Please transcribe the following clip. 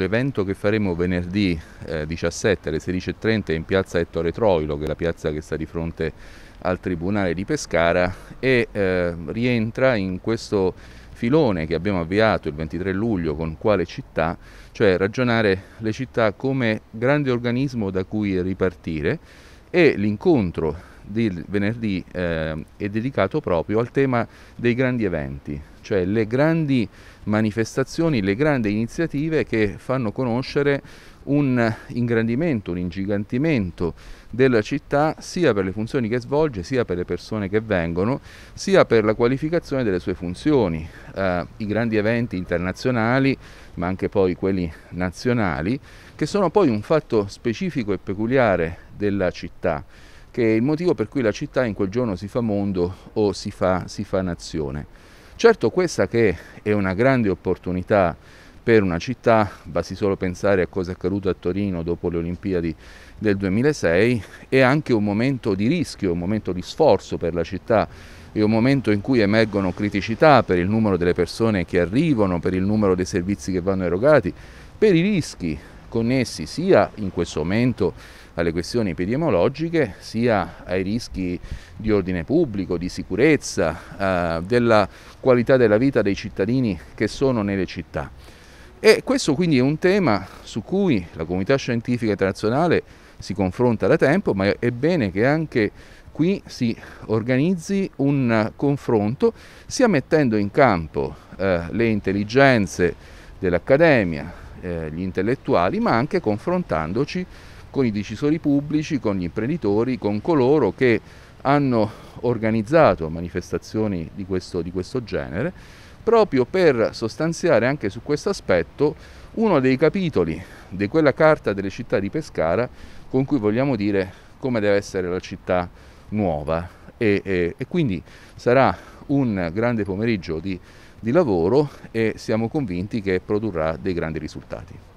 l'evento che faremo venerdì eh, 17 alle 16.30 in piazza Ettore Troilo, che è la piazza che sta di fronte al Tribunale di Pescara e eh, rientra in questo filone che abbiamo avviato il 23 luglio con quale città, cioè ragionare le città come grande organismo da cui ripartire e l'incontro del venerdì eh, è dedicato proprio al tema dei grandi eventi, cioè le grandi manifestazioni, le grandi iniziative che fanno conoscere un ingrandimento, un ingigantimento della città sia per le funzioni che svolge, sia per le persone che vengono, sia per la qualificazione delle sue funzioni. Eh, I grandi eventi internazionali, ma anche poi quelli nazionali, che sono poi un fatto specifico e peculiare della città che è il motivo per cui la città in quel giorno si fa mondo o si fa, si fa nazione. Certo questa che è una grande opportunità per una città, basti solo pensare a cosa è accaduto a Torino dopo le Olimpiadi del 2006, è anche un momento di rischio, un momento di sforzo per la città, è un momento in cui emergono criticità per il numero delle persone che arrivano, per il numero dei servizi che vanno erogati, per i rischi connessi sia in questo momento alle questioni epidemiologiche, sia ai rischi di ordine pubblico, di sicurezza, eh, della qualità della vita dei cittadini che sono nelle città. E questo quindi è un tema su cui la comunità scientifica internazionale si confronta da tempo, ma è bene che anche qui si organizzi un confronto, sia mettendo in campo eh, le intelligenze dell'Accademia, eh, gli intellettuali, ma anche confrontandoci con i decisori pubblici, con gli imprenditori, con coloro che hanno organizzato manifestazioni di questo, di questo genere, proprio per sostanziare anche su questo aspetto uno dei capitoli di quella carta delle città di Pescara con cui vogliamo dire come deve essere la città nuova e, e, e quindi sarà un grande pomeriggio di di lavoro e siamo convinti che produrrà dei grandi risultati.